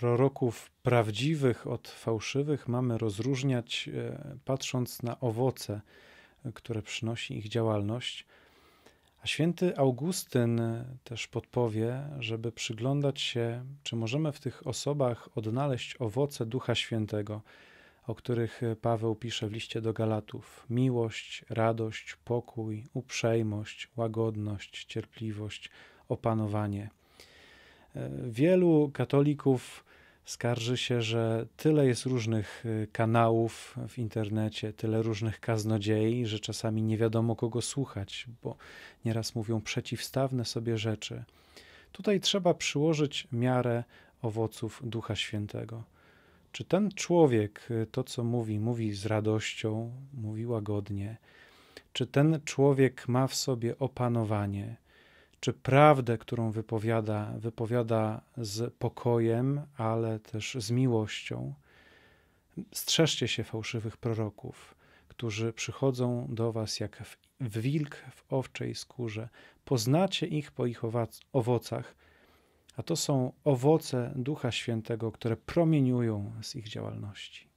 proroków prawdziwych od fałszywych mamy rozróżniać, e, patrząc na owoce, e, które przynosi ich działalność. A święty Augustyn e, też podpowie, żeby przyglądać się, czy możemy w tych osobach odnaleźć owoce Ducha Świętego, o których Paweł pisze w liście do Galatów: miłość, radość, pokój, uprzejmość, łagodność, cierpliwość, opanowanie. Wielu katolików skarży się, że tyle jest różnych y, kanałów w internecie, tyle różnych kaznodziei, że czasami nie wiadomo kogo słuchać, bo nieraz mówią przeciwstawne sobie rzeczy. Tutaj trzeba przyłożyć miarę owoców Ducha Świętego. Czy ten człowiek y, to, co mówi, mówi z radością, mówi łagodnie? Czy ten człowiek ma w sobie opanowanie? czy prawdę, którą wypowiada, wypowiada z pokojem, ale też z miłością. Strzeżcie się fałszywych proroków, którzy przychodzą do was jak w, wilk w owczej skórze. Poznacie ich po ich owocach, a to są owoce Ducha Świętego, które promieniują z ich działalności.